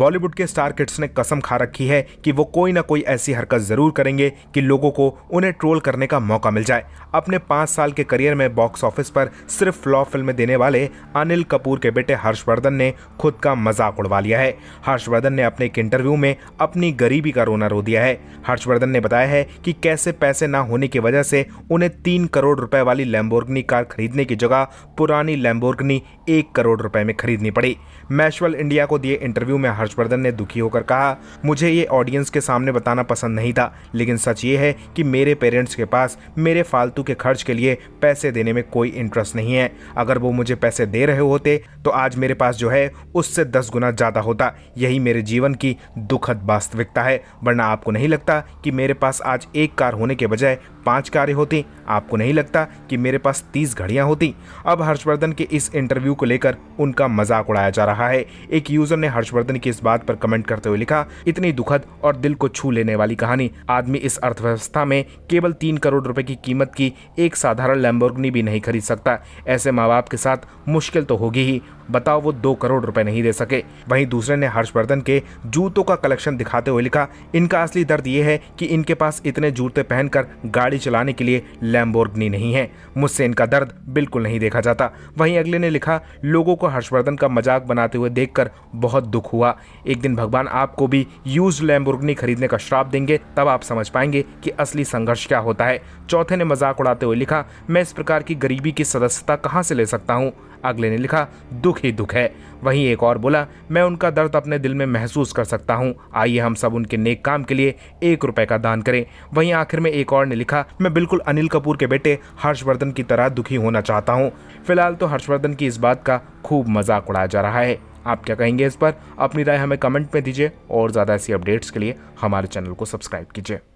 बॉलीवुड के star kids ने कसम खा रखी है कि वो कोई ना कोई ऐसी हरकत जरूर करेंगे कि लोगों को उन्हें ट्रोल करने का मौका मिल जाए अपने पाँच साल के करियर में बॉक्स ऑफिस पर सिर्फ फ्लॉप फिल्म देने वाले अनिल कपूर के बेटे हर्षवर्धन ने खुद का मजाक उड़वा लिया है हर्षवर्धन ने अपने एक इंटरव्यू में अपनी गरीबी का रोना रो दिया है हर्षवर्धन ने बताया है कि कैसे पैसे ना होने की वजह से उन्हें तीन करोड़ रुपए वाली लैम्बोर्गनी कार खरीदने की जगह पुरानी लैम्बोर्गनी एक करोड़ रुपए में खरीदनी पड़ी मैशवल इंडिया को दिए इंटरव्यू में हर्ष हर्षवर्धन ने दुखी होकर कहा मुझे ये ऑडियंस के सामने बताना पसंद नहीं था लेकिन सच ये है कि मेरे पेरेंट्स के पास मेरे फालतू के खर्च के लिए पैसे देने में कोई इंटरेस्ट नहीं है अगर वो मुझे पैसे दे रहे होते तो आज मेरे पास जो है उससे दस गुना ज़्यादा होता यही मेरे जीवन की दुखद वास्तविकता है वरना आपको नहीं लगता कि मेरे पास आज एक कार होने के बजाय पाँच कार्य होते आपको नहीं लगता कि मेरे पास तीस घड़ियां होती अब हर्षवर्धन के इस इंटरव्यू को लेकर उनका मजाक उड़ाया जा रहा है एक यूजर ने हर्षवर्धन की इस बात पर कमेंट करते हुए लिखा इतनी दुखद और दिल को छू लेने वाली कहानी आदमी इस अर्थव्यवस्था में केवल तीन करोड़ रुपए की कीमत की एक साधारण लैम्बोर्गनी भी नहीं खरीद सकता ऐसे माँ बाप के साथ मुश्किल तो होगी ही बताओ वो दो करोड़ रुपए नहीं दे सके वहीं दूसरे ने हर्षवर्धन के जूतों का कलेक्शन दिखाते हुए लिखा इनका असली दर्द ये है कि इनके पास इतने जूते पहनकर गाड़ी गाड़ी चलाने के लिए लैम्बोर्गनी नहीं है मुझसे इनका दर्द बिल्कुल नहीं देखा जाता वहीं अगले ने लिखा लोगों को हर्षवर्धन का मजाक बनाते हुए देखकर बहुत दुख हुआ एक दिन भगवान आपको भी यूज लैम्बोर्गनी खरीदने का श्राप देंगे तब आप समझ पाएंगे कि असली संघर्ष क्या होता है चौथे ने मजाक उड़ाते हुए लिखा मैं इस प्रकार की गरीबी की सदस्यता कहाँ से ले सकता हूँ अगले ने लिखा दुख ही दुख है वहीं एक और बोला मैं उनका दर्द अपने दिल में महसूस कर सकता हूँ आइए हम सब उनके नेक काम के लिए एक रुपए का दान करें वहीं आखिर में एक और ने लिखा मैं बिल्कुल अनिल कपूर के बेटे हर्षवर्धन की तरह दुखी होना चाहता हूँ फिलहाल तो हर्षवर्धन की इस बात का खूब मजाक उड़ाया जा रहा है आप क्या कहेंगे इस पर अपनी राय हमें कमेंट में दीजिए और ज़्यादा ऐसी अपडेट्स के लिए हमारे चैनल को सब्सक्राइब कीजिए